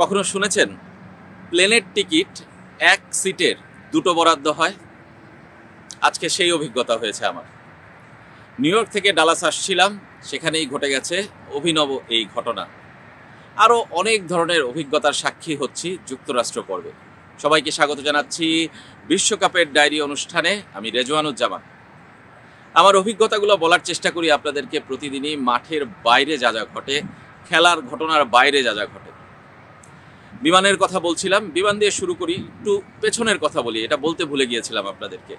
কখনো শুনেছেন প্লেনের টিকিট এক সিটের দুটো বরাদ্দ হয় আজকে সেই অভিজ্ঞতা হয়েছে আমার নিউ ইয়র্ক থেকে ডালাস আসছিলাম সেখানেই ঘটে গেছে অভিনব এই ঘটনা আরও অনেক ধরনের অভিজ্ঞতার সাক্ষী হচ্ছি যুক্তরাষ্ট্র পর্বে সবাইকে স্বাগত জানাচ্ছি বিশ্বকাপের ডায়েরি অনুষ্ঠানে আমি রেজওয়ানুজ্জামান আমার অভিজ্ঞতাগুলো বলার চেষ্টা করি আপনাদেরকে প্রতিদিনই মাঠের বাইরে যা যা ঘটে খেলার ঘটনার বাইরে যা যা ঘটে বিমানের কথা বলছিলাম বিমান দিয়ে শুরু করি একটু পেছনের কথা বলি এটা বলতে ভুলে গিয়েছিলাম আপনাদেরকে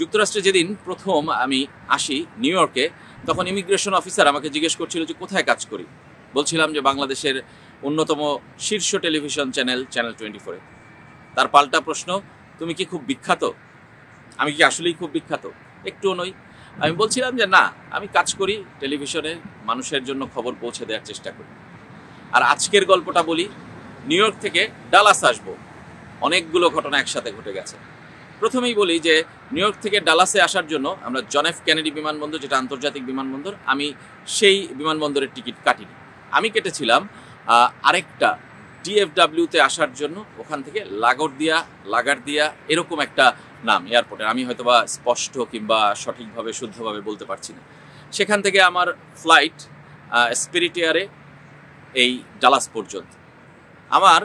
যুক্তরাষ্ট্রে যেদিন প্রথম আমি আসি নিউ ইয়র্কে তখন ইমিগ্রেশন অফিসার আমাকে জিজ্ঞেস করছিল যে কোথায় কাজ করি বলছিলাম যে বাংলাদেশের অন্যতম শীর্ষ টেলিভিশন চ্যানেল চ্যানেল টোয়েন্টি ফোরে তার পাল্টা প্রশ্ন তুমি কি খুব বিখ্যাত আমি কি আসলেই খুব বিখ্যাত একটুও নই আমি বলছিলাম যে না আমি কাজ করি টেলিভিশনে মানুষের জন্য খবর পৌঁছে দেওয়ার চেষ্টা করি আর আজকের গল্পটা বলি নিউ ইয়র্ক থেকে ডালাস আসব অনেকগুলো ঘটনা একসাথে ঘটে গেছে প্রথমেই বলি যে নিউ ইয়র্ক থেকে ডালাসে আসার জন্য আমরা জনেফ ক্যানেডি বিমানবন্দর যেটা আন্তর্জাতিক বিমানবন্দর আমি সেই বিমানবন্দরের টিকিট কাটিনি আমি কেটেছিলাম আরেকটা ডিএফডাব্লিউতে আসার জন্য ওখান থেকে দিয়া লাগার দিয়া এরকম একটা নাম এয়ারপোর্টের আমি হয়তো বা স্পষ্ট কিংবা সঠিকভাবে শুদ্ধভাবে বলতে পারছি না সেখান থেকে আমার ফ্লাইট স্পিরিট এয়ারে এই ডালাস পর্যন্ত আমার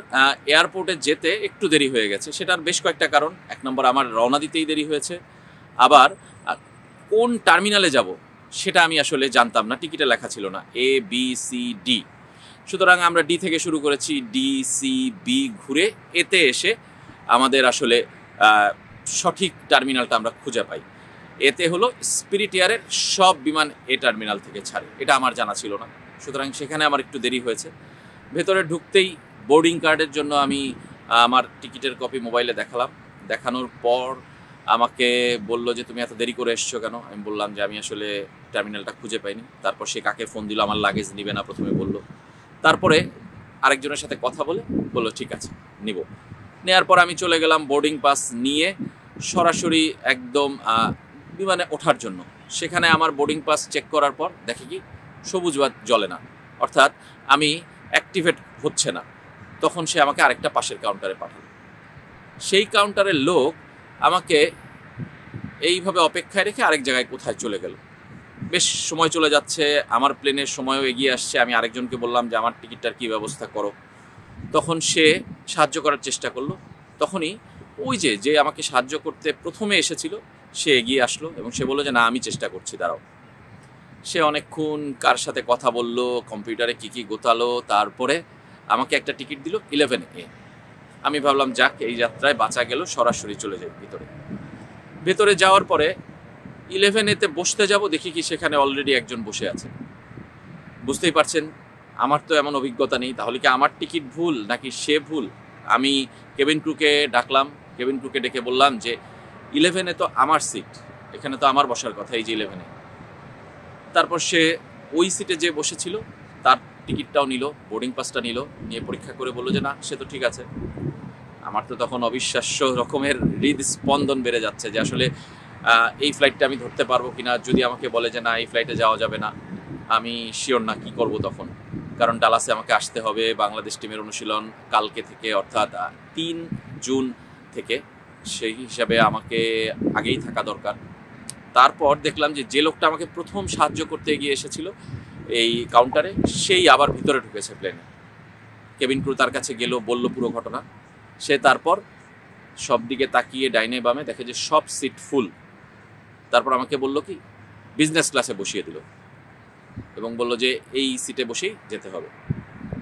এয়ারপোর্টে যেতে একটু দেরি হয়ে গেছে সেটার বেশ কয়েকটা কারণ এক নম্বর আমার রওনা দিতেই দেরি হয়েছে আবার কোন টার্মিনালে যাব সেটা আমি আসলে জানতাম না টিকিটে লেখা ছিল না এ বি সি ডি সুতরাং আমরা ডি থেকে শুরু করেছি ডি সি বি ঘুরে এতে এসে আমাদের আসলে সঠিক টার্মিনালটা আমরা খুঁজে পাই এতে হলো স্পিরিট এয়ারের সব বিমান এ টার্মিনাল থেকে ছাড়ে এটা আমার জানা ছিল না সুতরাং সেখানে আমার একটু দেরি হয়েছে ভেতরে ঢুকতেই বোর্ডিং কার্ডের জন্য আমি আমার টিকিটের কপি মোবাইলে দেখালাম দেখানোর পর আমাকে বলল যে তুমি এত দেরি করে এসছো কেন আমি বললাম যে আমি আসলে টার্মিনালটা খুঁজে পাইনি তারপর সে কাকে ফোন দিল আমার লাগেজ নিবে না প্রথমে বলল তারপরে আরেকজনের সাথে কথা বলে বললো ঠিক আছে নিব নেওয়ার পর আমি চলে গেলাম বোর্ডিং পাস নিয়ে সরাসরি একদম বিমানে ওঠার জন্য সেখানে আমার বোর্ডিং পাস চেক করার পর দেখি কি সবুজ জলে না অর্থাৎ আমি অ্যাক্টিভেট হচ্ছে না তখন সে আমাকে আরেকটা পাশের কাউন্টারে পাঠালো সেই কাউন্টারের লোক আমাকে এইভাবে অপেক্ষায় রেখে আরেক জায়গায় কোথায় চলে গেল বেশ সময় চলে যাচ্ছে আমার প্লেনের সময়ও এগিয়ে আসছে আমি আরেকজনকে বললাম যে আমার টিকিটটার কী ব্যবস্থা করো তখন সে সাহায্য করার চেষ্টা করলো তখনই ওই যে যে আমাকে সাহায্য করতে প্রথমে এসেছিল সে এগিয়ে আসলো এবং সে বললো যে না আমি চেষ্টা করছি দাঁড়াও সে অনেকক্ষণ কার সাথে কথা বলল কম্পিউটারে কী কী গোতালো তারপরে আমাকে একটা টিকিট দিল ইলেভেন এ আমি ভাবলাম যাক এই যাত্রায় বাঁচা গেল সরাসরি চলে যাই ভিতরে ভেতরে যাওয়ার পরে ইলেভেন এতে বসতে যাব দেখি কি সেখানে অলরেডি একজন বসে আছে বুঝতেই পারছেন আমার তো এমন অভিজ্ঞতা নেই তাহলে কি আমার টিকিট ভুল নাকি সে ভুল আমি কেবিন ক্রুকে ডাকলাম কেবিন ক্রুকে ডেকে বললাম যে ইলেভেনে তো আমার সিট এখানে তো আমার বসার কথা এই যে ইলেভেনে তারপর সে ওই সিটে যে বসেছিল টিকিটটাও নিল বোর্ডিং পাসটা নিল নিয়ে পরীক্ষা করে বললো যে না সে তো ঠিক আছে আমার তো তখন অবিশ্বাস্য রকমের হৃদস্পন্দন বেড়ে যাচ্ছে যে আসলে এই ফ্লাইটটা আমি ধরতে পারবো কি না যদি আমাকে বলে যে না এই ফ্লাইটে যাওয়া যাবে না আমি শিওর না কি করব তখন কারণ ডালাসে আমাকে আসতে হবে বাংলাদেশ টিমের অনুশীলন কালকে থেকে অর্থাৎ তিন জুন থেকে সেই হিসাবে আমাকে আগেই থাকা দরকার তারপর দেখলাম যে যে লোকটা আমাকে প্রথম সাহায্য করতে এগিয়ে এসেছিল এই কাউন্টারে সেই আবার ভিতরে ঢুকেছে প্লেনে কেবিন ক্রু তার কাছে গেল বলল পুরো ঘটনা সে তারপর সব দিকে তাকিয়ে ডাইনে বামে দেখে যে সব সিট ফুল তারপর আমাকে বলল কি বিজনেস ক্লাসে বসিয়ে দিল এবং বলল যে এই সিটে বসেই যেতে হবে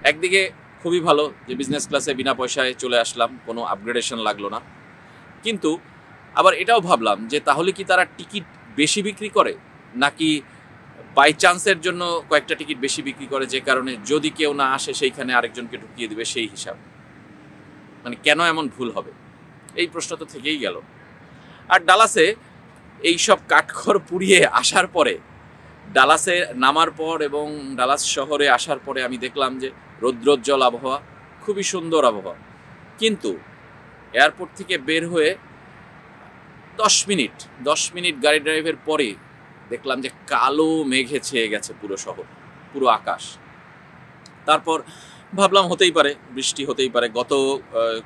একদিকে খুবই ভালো যে বিজনেস ক্লাসে বিনা পয়সায় চলে আসলাম কোনো আপগ্রেডেশন লাগলো না কিন্তু আবার এটাও ভাবলাম যে তাহলে কি তারা টিকিট বেশি বিক্রি করে নাকি বাই চান্সের জন্য কয়েকটা টিকিট বেশি বিক্রি করে যে কারণে যদি কেউ না আসে সেইখানে আরেকজনকে ঢুকিয়ে দেবে সেই হিসাব মানে কেন এমন ভুল হবে এই প্রশ্ন তো থেকেই গেল আর ডালাসে এই সব কাঠখড় পুড়িয়ে আসার পরে ডালাসে নামার পর এবং ডালাস শহরে আসার পরে আমি দেখলাম যে রৌদ্রোজ্জ্বল আবহাওয়া খুবই সুন্দর আবহাওয়া কিন্তু এয়ারপোর্ট থেকে বের হয়ে দশ মিনিট দশ মিনিট গাড়ি ড্রাইভের পরে দেখলাম যে কালো মেঘে ছেয়ে গেছে পুরো শহর পুরো আকাশ তারপর ভাবলাম হতেই পারে বৃষ্টি হতেই পারে গত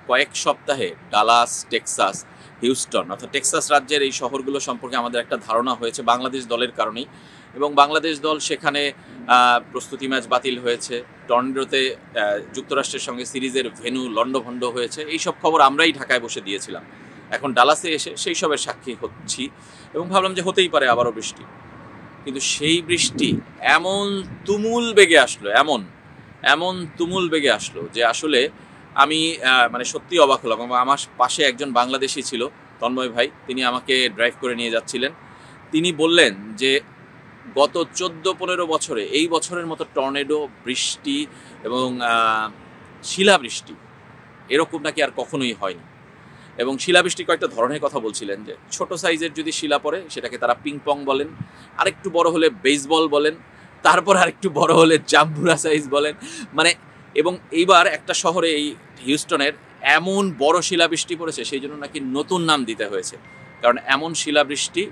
কয়েক সপ্তাহে ডালাস টেক্সাস হিউস্টন অর্থাৎ টেক্সাস রাজ্যের এই শহরগুলো সম্পর্কে আমাদের একটা ধারণা হয়েছে বাংলাদেশ দলের কারণেই এবং বাংলাদেশ দল সেখানে প্রস্তুতি ম্যাচ বাতিল হয়েছে টর্নেডোতে যুক্তরাষ্ট্রের সঙ্গে সিরিজের ভেনু লন্ডভণ্ড হয়েছে এই সব খবর আমরাই ঢাকায় বসে দিয়েছিলাম এখন ডালাসে এসে সেই সবের সাক্ষী হচ্ছি এবং ভাবলাম যে হতেই পারে আবারও বৃষ্টি কিন্তু সেই বৃষ্টি এমন তুমুল বেগে আসলো এমন এমন তুমুল বেগে আসলো যে আসলে আমি মানে সত্যি অবাক হলাম এবং আমার পাশে একজন বাংলাদেশি ছিল তন্ময় ভাই তিনি আমাকে ড্রাইভ করে নিয়ে যাচ্ছিলেন তিনি বললেন যে গত চোদ্দ পনেরো বছরে এই বছরের মতো টর্নেডো বৃষ্টি এবং শিলাবৃষ্টি এরকম নাকি আর কখনোই হয়নি এবং শিলাবৃষ্টি কয়েকটা ধরনের কথা বলছিলেন যে ছোট সাইজের যদি শিলা পড়ে সেটাকে তারা পিং পং বলেন আরেকটু বড় হলে বেসবল বলেন তারপর আরেকটু বড় হলে জাম্বুরা সাইজ বলেন মানে এবং এইবার একটা শহরে এই হিউস্টনের এমন বড় শিলাবৃষ্টি পড়েছে সেই জন্য নাকি নতুন নাম দিতে হয়েছে কারণ এমন শিলাবৃষ্টি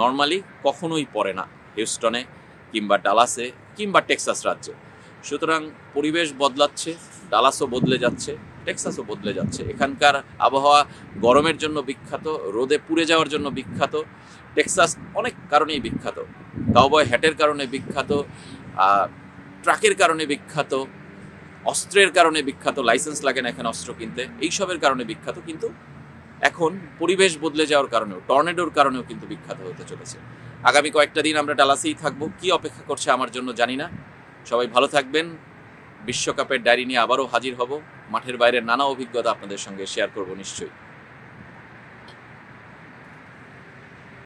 নর্মালি কখনোই পড়ে না হিউস্টনে কিংবা ডালাসে কিংবা টেক্সাস রাজ্যে সুতরাং পরিবেশ বদলাচ্ছে ডালাসও বদলে যাচ্ছে টেক্সাসও বদলে যাচ্ছে এখানকার আবহাওয়া গরমের জন্য বিখ্যাত রোদে পুড়ে যাওয়ার জন্য বিখ্যাত টেক্সাস অনেক কারণেই বিখ্যাত কাউবয় হ্যাটের কারণে বিখ্যাত ট্রাকের কারণে বিখ্যাত অস্ত্রের কারণে বিখ্যাত লাইসেন্স লাগে না এখানে অস্ত্র কিনতে এইসবের কারণে বিখ্যাত কিন্তু এখন পরিবেশ বদলে যাওয়ার কারণেও টর্নেডোর কারণেও কিন্তু বিখ্যাত হতে চলেছে আগামী কয়েকটা দিন আমরা ডালাসেই থাকবো কি অপেক্ষা করছে আমার জন্য জানি না সবাই ভালো থাকবেন বিশ্বকাপের ডায়েরি নিয়ে আবারও হাজির হব মাঠের বাইরে নানা অভিজ্ঞতা আপনাদের সঙ্গে শেয়ার করব নিশ্চয়ই